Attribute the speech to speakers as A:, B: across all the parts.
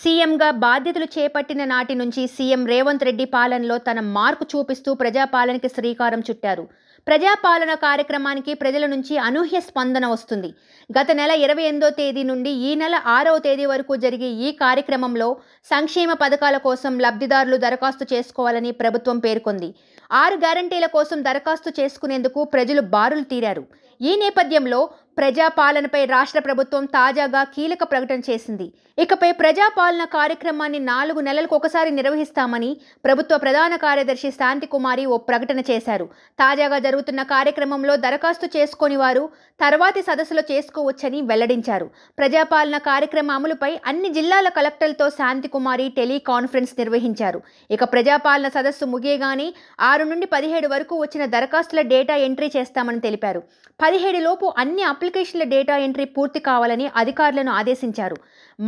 A: సీఎంగా బాధ్యతలు చేపట్టిన నాటి నుంచి సీఎం రేవంత్ రెడ్డి పాలనలో తన మార్కు చూపిస్తూ ప్రజాపాలనకి శ్రీకారం చుట్టారు ప్రజాపాలన కార్యక్రమానికి ప్రజల నుంచి అనూహ్య స్పందన వస్తుంది గత నెల ఇరవై ఎనిమిదో తేదీ నుండి ఈ నెల ఆరవ తేదీ వరకు జరిగే ఈ కార్యక్రమంలో సంక్షేమ పథకాల కోసం లబ్ధిదారులు దరఖాస్తు చేసుకోవాలని ప్రభుత్వం పేర్కొంది ఆరు గ్యారంటీల కోసం దరఖాస్తు చేసుకునేందుకు ప్రజలు బారులు తీరారు ఈ నేపథ్యంలో ప్రజాపాలనపై రాష్ట్ర ప్రభుత్వం తాజాగా కీలక ప్రకటన చేసింది ఇకపై ప్రజాపాలన కార్యక్రమాన్ని నాలుగు నెలలకు ఒకసారి నిర్వహిస్తామని ప్రభుత్వ ప్రధాన కార్యదర్శి శాంతి కుమారి ఓ ప్రకటన చేశారు తాజాగా జరుగుతున్న కార్యక్రమంలో దరఖాస్తు చేసుకుని వారు తర్వాతి సదస్సులో చేసుకోవచ్చని వెల్లడించారు ప్రజాపాలన కార్యక్రమ అమలుపై అన్ని జిల్లాల కలెక్టర్లతో శాంతికుమారి టెలికాన్ఫరెన్స్ నిర్వహించారు ఇక ప్రజాపాలన సదస్సు ముగియగానే ఆరు నుండి పదిహేడు వరకు వచ్చిన దరఖాస్తుల డేటా ఎంట్రీ చేస్తామని తెలిపారు పదిహేడు లోపు అన్ని అప్లై అప్లికేషన్ల డేటా ఎంట్రీ పూర్తి కావాలని అధికారులను ఆదేశించారు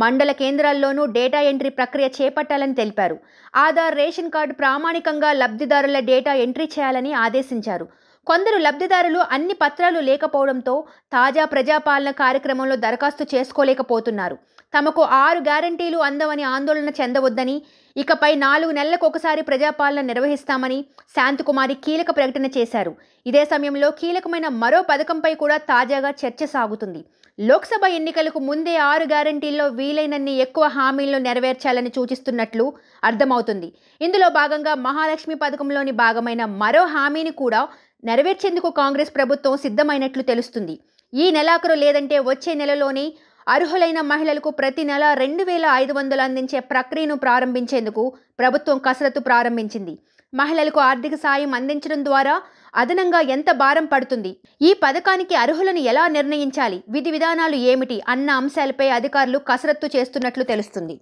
A: మండల కేంద్రాల్లోనూ డేటా ఎంట్రీ ప్రక్రియ చేపట్టాలని తెలిపారు ఆధార్ రేషన్ కార్డు ప్రామాణికంగా లబ్ధిదారుల డేటా ఎంట్రీ చేయాలని ఆదేశించారు కొందరు లబ్ధిదారులు అన్ని పత్రాలు లేకపోవడంతో తాజా ప్రజాపాలన కార్యక్రమంలో దరఖాస్తు చేసుకోలేకపోతున్నారు తమకు ఆరు గ్యారంటీలు అందవని ఆందోళన చెందవద్దని ఇకపై నాలుగు నెలలకు ఒకసారి ప్రజాపాలన నిర్వహిస్తామని శాంతకుమారి కీలక ప్రకటన చేశారు ఇదే సమయంలో కీలకమైన మరో పథకంపై కూడా తాజాగా చర్చ సాగుతుంది లోక్సభ ఎన్నికలకు ముందే ఆరు గ్యారంటీల్లో వీలైనన్ని ఎక్కువ హామీలను నెరవేర్చాలని సూచిస్తున్నట్లు అర్థమవుతుంది ఇందులో భాగంగా మహాలక్ష్మి పథకంలోని భాగమైన మరో హామీని కూడా నెరవేర్చేందుకు కాంగ్రెస్ ప్రభుత్వం సిద్ధమైనట్లు తెలుస్తుంది ఈ నెలాఖరు లేదంటే వచ్చే నెలలోనే అర్హులైన మహిళలకు ప్రతి నెల రెండు వేల ఐదు వందలు అందించే ప్రక్రియను ప్రారంభించేందుకు ప్రభుత్వం కసరత్తు ప్రారంభించింది మహిళలకు ఆర్థిక సాయం అందించడం ద్వారా అదనంగా ఎంత భారం పడుతుంది ఈ పథకానికి అర్హులను ఎలా నిర్ణయించాలి విధి విధానాలు ఏమిటి అన్న అంశాలపై అధికారులు కసరత్తు చేస్తున్నట్లు తెలుస్తుంది